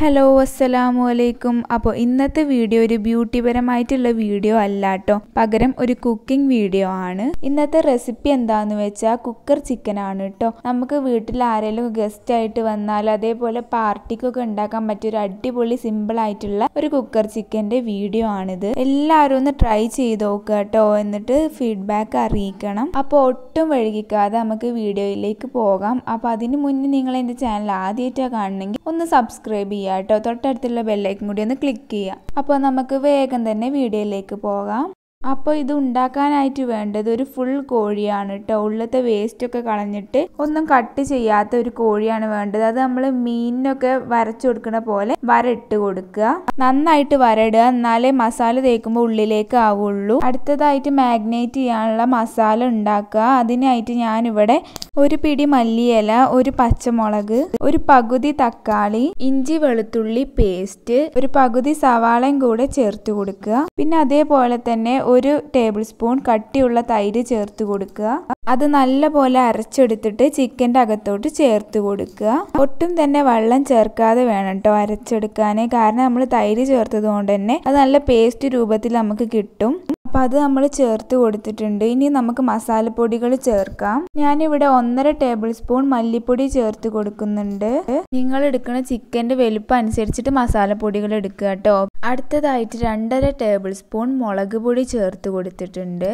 hello അസ്സലാമു അലൈക്കും അപ്പോൾ ഇന്നത്തെ വീഡിയോ ഒരു ബ്യൂട്ടിപരമായിട്ടുള്ള വീഡിയോ അല്ല കേട്ടോ പകരം ഒരു കുക്കിംഗ് വീഡിയോ ആണ് ഇന്നത്തെ റെസിപ്പി എന്താന്ന് വെച്ചാൽ കുക്കർ ചിക്കൻ ആണ് കേട്ടോ നമുക്ക് വീട്ടിൽ ആരെങ്കിലും ഗസ്റ്റ് ആയിട്ട് വന്നാൽ അതേപോലെ പാർട്ടിക്കൊക്കെ ഉണ്ടാക്കാൻ പറ്റിയ ഒരു അടിപൊളി സിമ്പിൾ ആയിട്ടുള്ള ഒരു കുക്കർ ചിക്കൻ്റെ വീഡിയോ ആണിത് എല്ലാവരും ഒന്ന് ട്രൈ ചെയ്ത് നോക്കുക കേട്ടോ എന്നിട്ട് ഫീഡ്ബാക്ക് അറിയിക്കണം അപ്പോൾ ഒട്ടും വഴുകിക്കാതെ നമുക്ക് വീഡിയോയിലേക്ക് പോകാം അപ്പോൾ അതിന് മുന്നേ നിങ്ങൾ എൻ്റെ ചാനൽ ആദ്യമായിട്ടാണ് കാണണമെങ്കിൽ ഒന്ന് സബ്സ്ക്രൈബ് ചെയ്യുക ചെയ്യുക കേട്ടോ തൊട്ടടുത്തുള്ള ബെല്ലൈക്കും കൂടി ഒന്ന് ക്ലിക്ക് ചെയ്യുക അപ്പോൾ നമുക്ക് വേഗം തന്നെ വീഡിയോയിലേക്ക് പോകാം അപ്പോൾ ഇത് ഉണ്ടാക്കാനായിട്ട് വേണ്ടത് ഒരു ഫുൾ കോഴിയാണ് കേട്ടോ ഉള്ളത്തെ വേസ്റ്റൊക്കെ കളഞ്ഞിട്ട് ഒന്നും കട്ട് ചെയ്യാത്ത ഒരു കോഴിയാണ് വേണ്ടത് അത് നമ്മൾ മീനിനൊക്കെ വരച്ചു കൊടുക്കുന്ന പോലെ വരട്ട് കൊടുക്കുക നന്നായിട്ട് വരടുക എന്നാലേ മസാല തേക്കുമ്പോൾ ഉള്ളിലേക്ക് ആവുള്ളൂ അടുത്തതായിട്ട് മാഗ്നേറ്റ് ചെയ്യാനുള്ള മസാല ഉണ്ടാക്കുക അതിനായിട്ട് ഞാനിവിടെ ഒരു പിടി മല്ലിയില ഒരു പച്ചമുളക് ഒരു പകുതി തക്കാളി ഇഞ്ചി വെളുത്തുള്ളി പേസ്റ്റ് ഒരു പകുതി സവാളയും കൂടെ ചേർത്ത് കൊടുക്കുക പിന്നെ അതേപോലെ തന്നെ ഒരു ടേബിൾ സ്പൂൺ കട്ടിയുള്ള തൈര് ചേർത്ത് കൊടുക്കുക അത് നല്ലപോലെ അരച്ചെടുത്തിട്ട് ചിക്കൻ്റെ അകത്തോട്ട് ചേർത്ത് കൊടുക്കുക ഒട്ടും തന്നെ വെള്ളം ചേർക്കാതെ വേണം കേട്ടോ അരച്ചെടുക്കാൻ കാരണം നമ്മൾ തൈര് ചേർത്തത് കൊണ്ട് തന്നെ അത് നല്ല പേസ്റ്റ് രൂപത്തിൽ നമുക്ക് കിട്ടും അപ്പം അത് നമ്മൾ ചേർത്ത് കൊടുത്തിട്ടുണ്ട് ഇനി നമുക്ക് മസാലപ്പൊടികൾ ചേർക്കാം ഞാനിവിടെ ഒന്നര ടേബിൾ സ്പൂൺ മല്ലിപ്പൊടി ചേർത്ത് കൊടുക്കുന്നുണ്ട് നിങ്ങൾ എടുക്കുന്ന ചിക്കൻ്റെ വലുപ്പം അനുസരിച്ചിട്ട് മസാലപ്പൊടികൾ എടുക്കുക കേട്ടോ അടുത്തതായിട്ട് രണ്ടര ടേബിൾ സ്പൂൺ മുളക് പൊടി ചേർത്ത് കൊടുത്തിട്ടുണ്ട്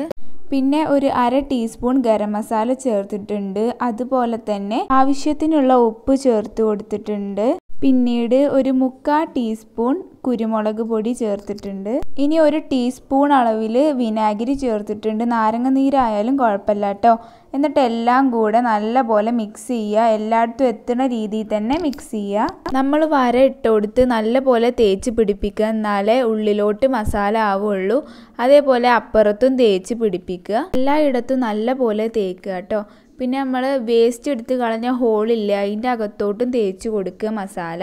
പിന്നെ ഒരു അര ടീസ്പൂൺ ഗരം മസാല ചേർത്തിട്ടുണ്ട് അതുപോലെ തന്നെ ആവശ്യത്തിനുള്ള ഉപ്പ് ചേർത്ത് കൊടുത്തിട്ടുണ്ട് പിന്നീട് ഒരു മുക്കാൽ ടീസ്പൂൺ കുരുമുളക് പൊടി ചേർത്തിട്ടുണ്ട് ഇനി ഒരു ടീസ്പൂൺ അളവിൽ വിനാഗിരി ചേർത്തിട്ടുണ്ട് നാരങ്ങ നീരായാലും കുഴപ്പമില്ല കേട്ടോ എന്നിട്ട് എല്ലാം കൂടെ നല്ലപോലെ മിക്സ് ചെയ്യുക എല്ലായിടത്തും എത്തുന്ന രീതിയിൽ തന്നെ മിക്സ് ചെയ്യുക നമ്മൾ വര ഇട്ട് കൊടുത്ത് നല്ലപോലെ തേച്ച് പിടിപ്പിക്കുക എന്നാലേ ഉള്ളിലോട്ട് മസാല ആവുള്ളൂ അതേപോലെ അപ്പുറത്തും തേച്ച് പിടിപ്പിക്കുക എല്ലായിടത്തും നല്ലപോലെ തേക്കുക കേട്ടോ പിന്നെ നമ്മൾ വേസ്റ്റ് എടുത്ത് കളഞ്ഞ ഹോളില്ല അതിൻ്റെ അകത്തോട്ടും തേച്ച് കൊടുക്കുക മസാല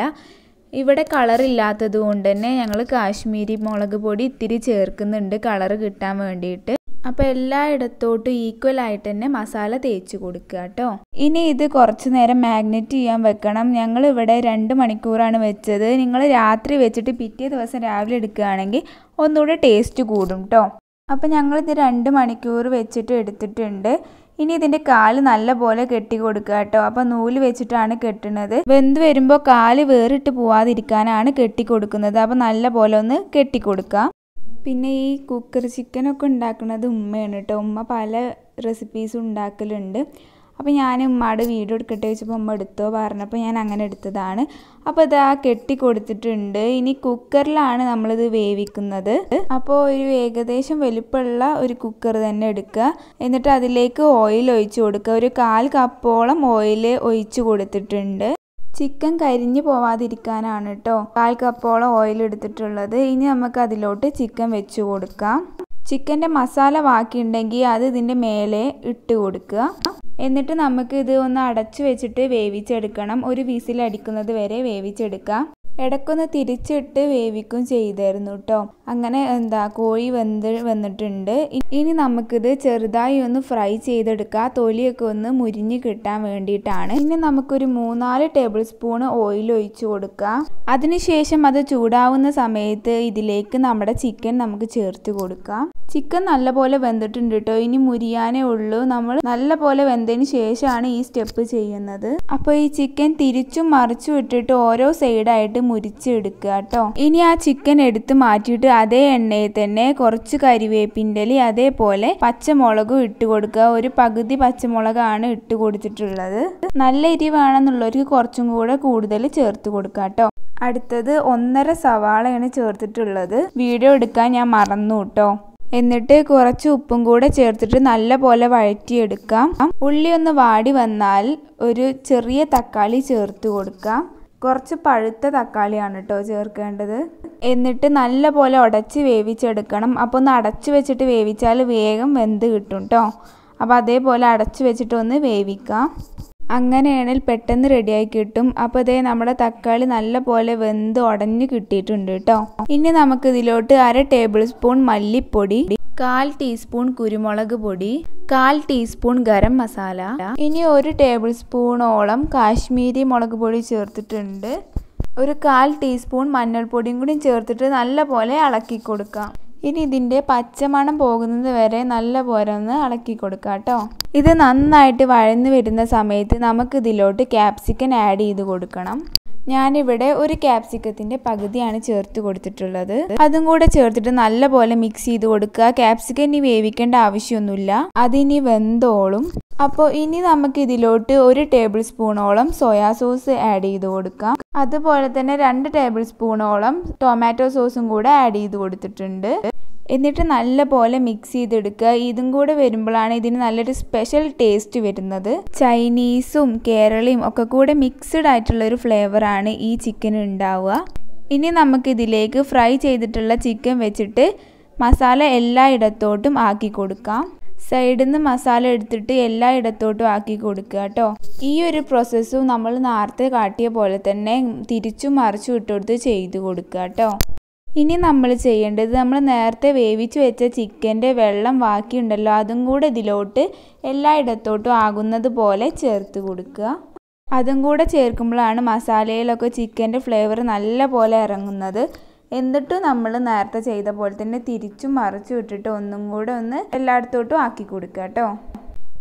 ഇവിടെ കളറില്ലാത്തത് കൊണ്ട് തന്നെ ഞങ്ങൾ കാശ്മീരി മുളക് പൊടി ഇത്തിരി ചേർക്കുന്നുണ്ട് കളർ കിട്ടാൻ വേണ്ടിയിട്ട് അപ്പോൾ എല്ലായിടത്തോട്ടും ഈക്വൽ ആയിട്ട് തന്നെ മസാല തേച്ച് കൊടുക്കുക കേട്ടോ ഇനി ഇത് കുറച്ച് നേരം മാഗ്നറ്റ് ചെയ്യാൻ വെക്കണം ഞങ്ങൾ ഇവിടെ രണ്ട് മണിക്കൂറാണ് വെച്ചത് നിങ്ങൾ രാത്രി വെച്ചിട്ട് പിറ്റേ ദിവസം രാവിലെ എടുക്കുകയാണെങ്കിൽ ഒന്നുകൂടെ ടേസ്റ്റ് കൂടും കേട്ടോ അപ്പോൾ ഞങ്ങളിത് രണ്ട് മണിക്കൂർ വെച്ചിട്ട് എടുത്തിട്ടുണ്ട് ഇനി ഇതിൻ്റെ കാല് നല്ലപോലെ കെട്ടി കൊടുക്കുക കേട്ടോ അപ്പോൾ നൂല് വെച്ചിട്ടാണ് കെട്ടുന്നത് വെന്ത് വരുമ്പോൾ കാല് വേറിട്ട് പോവാതിരിക്കാനാണ് കെട്ടി കൊടുക്കുന്നത് അപ്പോൾ നല്ലപോലെ ഒന്ന് കെട്ടി കൊടുക്കുക പിന്നെ ഈ കുക്കർ ചിക്കനൊക്കെ ഉണ്ടാക്കുന്നത് ഉമ്മയാണ് കേട്ടോ ഉമ്മ പല റെസിപ്പീസ് ഉണ്ടാക്കലുണ്ട് അപ്പോൾ ഞാൻ ഉമ്മാട് വീഡിയോ എടുക്കട്ടെ ചോദിച്ചപ്പോൾ ഉമ്മ എടുത്തോ പറഞ്ഞപ്പോൾ ഞാൻ അങ്ങനെ എടുത്തതാണ് അപ്പോൾ ഇതാ കെട്ടി കൊടുത്തിട്ടുണ്ട് ഇനി കുക്കറിലാണ് നമ്മളിത് വേവിക്കുന്നത് അപ്പോൾ ഒരു ഏകദേശം വലുപ്പമുള്ള ഒരു കുക്കർ തന്നെ എടുക്കുക എന്നിട്ട് അതിലേക്ക് ഓയിൽ ഒഴിച്ച് കൊടുക്കുക ഒരു കാൽ കപ്പോളം ഓയിൽ ഒഴിച്ച് കൊടുത്തിട്ടുണ്ട് ചിക്കൻ കരിഞ്ഞു പോവാതിരിക്കാനാണ് കേട്ടോ കാൽ കപ്പോളം ഓയിൽ എടുത്തിട്ടുള്ളത് ഇനി നമുക്ക് അതിലോട്ട് ചിക്കൻ വെച്ച് കൊടുക്കാം ചിക്കൻ്റെ മസാല ബാക്കിയുണ്ടെങ്കിൽ അത് ഇതിൻ്റെ മേലെ ഇട്ട് കൊടുക്കുക എന്നിട്ട് നമുക്ക് ഇത് ഒന്ന് അടച്ചു വെച്ചിട്ട് വേവിച്ചെടുക്കണം ഒരു വിസിലടിക്കുന്നത് വരെ വേവിച്ചെടുക്കുക ഇടയ്ക്കൊന്ന് തിരിച്ചിട്ട് വേവിക്കും ചെയ്തായിരുന്നു കേട്ടോ അങ്ങനെ എന്താ കോഴി വെന്ത് വന്നിട്ടുണ്ട് ഇനി നമുക്കിത് ചെറുതായി ഒന്ന് ഫ്രൈ ചെയ്തെടുക്കുക തൊലിയൊക്കെ ഒന്ന് മുരിഞ്ഞ് കിട്ടാൻ വേണ്ടിയിട്ടാണ് ഇനി നമുക്കൊരു മൂന്നാല് ടേബിൾ സ്പൂൺ ഓയിൽ ഒഴിച്ചു കൊടുക്കുക അതിനുശേഷം അത് ചൂടാവുന്ന സമയത്ത് ഇതിലേക്ക് നമ്മുടെ ചിക്കൻ നമുക്ക് ചേർത്ത് കൊടുക്കാം ചിക്കൻ നല്ലപോലെ വെന്തിട്ടുണ്ട് കേട്ടോ ഇനി മുരിയാനേ ഉള്ളൂ നമ്മൾ നല്ലപോലെ വെന്തതിന് ശേഷമാണ് ഈ സ്റ്റെപ്പ് ചെയ്യുന്നത് അപ്പോൾ ഈ ചിക്കൻ തിരിച്ചും മറിച്ചും ഇട്ടിട്ട് ഓരോ സൈഡായിട്ട് മുരിച്ചെടുക്കുക കേട്ടോ ഇനി ആ ചിക്കൻ എടുത്ത് മാറ്റിയിട്ട് അതേ എണ്ണയിൽ തന്നെ കുറച്ച് കരിവേപ്പിൻ്റെ ഇല അതേപോലെ പച്ചമുളകും ഇട്ട് കൊടുക്കുക ഒരു പകുതി പച്ചമുളകാണ് ഇട്ട് കൊടുത്തിട്ടുള്ളത് നല്ല എരിവാണെന്നുള്ളവർക്ക് കുറച്ചും കൂടെ കൂടുതൽ ചേർത്ത് കൊടുക്കുക കേട്ടോ അടുത്തത് ഒന്നര സവാളയാണ് ചേർത്തിട്ടുള്ളത് വീഡിയോ എടുക്കാൻ ഞാൻ മറന്നു കേട്ടോ എന്നിട്ട് കുറച്ച് ഉപ്പും കൂടെ ചേർത്തിട്ട് നല്ല പോലെ വഴറ്റിയെടുക്കാം ഉള്ളി ഒന്ന് വാടി വന്നാൽ ഒരു ചെറിയ തക്കാളി ചേർത്ത് കൊടുക്കാം കുറച്ച് പഴുത്ത തക്കാളിയാണ് കേട്ടോ ചേർക്കേണ്ടത് എന്നിട്ട് നല്ല പോലെ ഉടച്ച് വേവിച്ചെടുക്കണം അപ്പോൾ ഒന്ന് അടച്ച് വെച്ചിട്ട് വേവിച്ചാൽ വേഗം വെന്ത് കിട്ടും കേട്ടോ അപ്പോൾ അതേപോലെ അടച്ച് വെച്ചിട്ട് ഒന്ന് വേവിക്കാം അങ്ങനെയാണെങ്കിൽ പെട്ടെന്ന് റെഡിയായി കിട്ടും അപ്പോൾ ഇതേ നമ്മുടെ തക്കാളി നല്ല പോലെ വെന്ത് ഉടഞ്ഞ് കിട്ടിയിട്ടുണ്ട് കേട്ടോ ഇനി നമുക്കിതിലോട്ട് അര ടേബിൾ സ്പൂൺ മല്ലിപ്പൊടി കാൽ ടീസ്പൂൺ കുരുമുളക് പൊടി കാൽ ടീസ്പൂൺ ഗരം മസാല ഇനി ഒരു ടേബിൾ സ്പൂണോളം കാശ്മീരി മുളക് പൊടി ചേർത്തിട്ടുണ്ട് ഒരു കാൽ ടീസ്പൂൺ മഞ്ഞൾപ്പൊടിയും കൂടി ചേർത്തിട്ട് നല്ല പോലെ ഇളക്കി കൊടുക്കാം ഇനി ഇതിൻ്റെ പച്ചമണം പോകുന്നത് വരെ നല്ല പോലെ ഒന്ന് ഇളക്കി കൊടുക്കാം കേട്ടോ ഇത് നന്നായിട്ട് വഴന്നു വരുന്ന സമയത്ത് നമുക്കിതിലോട്ട് ക്യാപ്സിക്കൻ ആഡ് ചെയ്ത് കൊടുക്കണം ഞാനിവിടെ ഒരു ക്യാപ്സിക്കത്തിൻ്റെ പകുതിയാണ് ചേർത്ത് കൊടുത്തിട്ടുള്ളത് അതും കൂടെ ചേർത്തിട്ട് നല്ലപോലെ മിക്സ് ചെയ്ത് കൊടുക്കുക ക്യാപ്സിക്കം ഇനി വേവിക്കേണ്ട ആവശ്യമൊന്നുമില്ല അതിനി വെന്തോളും അപ്പോൾ ഇനി നമുക്ക് ഇതിലോട്ട് ഒരു ടേബിൾ സ്പൂണോളം സോയാ സോസ് ആഡ് ചെയ്ത് കൊടുക്കാം അതുപോലെ തന്നെ രണ്ട് ടേബിൾ സ്പൂണോളം ടൊമാറ്റോ സോസും കൂടെ ആഡ് ചെയ്ത് കൊടുത്തിട്ടുണ്ട് എന്നിട്ട് നല്ലപോലെ മിക്സ് ചെയ്തെടുക്കുക ഇതും കൂടെ വരുമ്പോഴാണ് ഇതിന് നല്ലൊരു സ്പെഷ്യൽ ടേസ്റ്റ് വരുന്നത് ചൈനീസും കേരളയും ഒക്കെ കൂടെ മിക്സ്ഡ് ആയിട്ടുള്ളൊരു ഫ്ലേവറാണ് ഈ ചിക്കൻ ഉണ്ടാവുക ഇനി നമുക്കിതിലേക്ക് ഫ്രൈ ചെയ്തിട്ടുള്ള ചിക്കൻ വെച്ചിട്ട് മസാല എല്ലായിടത്തോട്ടും ആക്കി കൊടുക്കാം സൈഡിൽ നിന്ന് മസാല എടുത്തിട്ട് എല്ലായിടത്തോട്ടും ആക്കി കൊടുക്കുക കേട്ടോ ഈ ഒരു പ്രോസസ്സും നമ്മൾ നേരത്തെ കാട്ടിയ പോലെ തന്നെ തിരിച്ചും മറിച്ചും ഇട്ടുകൊടുത്ത് ചെയ്ത് കൊടുക്കുക കേട്ടോ ഇനി നമ്മൾ ചെയ്യേണ്ടത് നമ്മൾ നേരത്തെ വേവിച്ച് വെച്ച ചിക്കൻ്റെ വെള്ളം ബാക്കിയുണ്ടല്ലോ അതും കൂടെ ഇതിലോട്ട് എല്ലായിടത്തോട്ടും ആകുന്നത് പോലെ ചേർത്ത് കൊടുക്കുക അതും കൂടെ ചേർക്കുമ്പോഴാണ് മസാലയിലൊക്കെ ചിക്കൻ്റെ ഫ്ലേവർ നല്ല പോലെ ഇറങ്ങുന്നത് എന്നിട്ടും നമ്മൾ നേരത്തെ ചെയ്ത പോലെ തന്നെ തിരിച്ചും മറിച്ചും ഇട്ടിട്ട് ഒന്നും കൂടെ ഒന്ന് എല്ലായിടത്തോട്ടും ആക്കി കൊടുക്കുക കേട്ടോ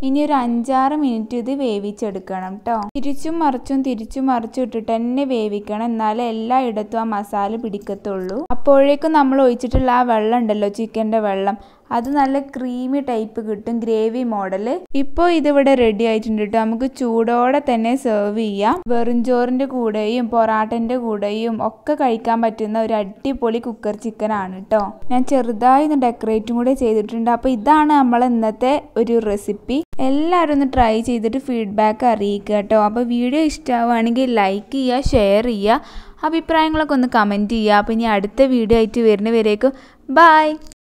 ഇനി ഒരു അഞ്ചാറ് മിനിറ്റ് ഇത് വേവിച്ചെടുക്കണം കേട്ടോ തിരിച്ചും മറിച്ചും തിരിച്ചും മറിച്ചും ഇട്ടിട്ട് തന്നെ വേവിക്കണം എന്നാലേ എല്ലായിടത്തും ആ മസാല പിടിക്കത്തുള്ളൂ അപ്പോഴേക്കും നമ്മൾ ഒഴിച്ചിട്ടുള്ള ആ വെള്ളം ഉണ്ടല്ലോ ചിക്കൻ്റെ വെള്ളം അത് നല്ല ക്രീമി ടൈപ്പ് കിട്ടും ഗ്രേവി മോഡൽ ഇപ്പോൾ ഇതിവിടെ റെഡി ആയിട്ടുണ്ട് കേട്ടോ നമുക്ക് ചൂടോടെ തന്നെ സെർവ് ചെയ്യാം വെറുംചോറിൻ്റെ കൂടെയും പൊറാട്ടൻ്റെ കൂടെയും ഒക്കെ കഴിക്കാൻ പറ്റുന്ന ഒരു അടിപൊളി കുക്കർ ചിക്കൻ ആണ് കേട്ടോ ഞാൻ ചെറുതായി ഒന്ന് ഡെക്കറേറ്റും കൂടെ ചെയ്തിട്ടുണ്ട് അപ്പോൾ ഇതാണ് നമ്മൾ ഇന്നത്തെ ഒരു റെസിപ്പി എല്ലാവരും ഒന്ന് ട്രൈ ചെയ്തിട്ട് ഫീഡ്ബാക്ക് അറിയിക്കുക കേട്ടോ അപ്പോൾ വീഡിയോ ഇഷ്ടമാവുകയാണെങ്കിൽ ലൈക്ക് ചെയ്യുക ഷെയർ ചെയ്യുക അഭിപ്രായങ്ങളൊക്കെ ഒന്ന് കമൻറ്റ് ചെയ്യുക അപ്പോൾ ഇനി അടുത്ത വീഡിയോ ആയിട്ട് വരുന്നവരേക്കും ബായ്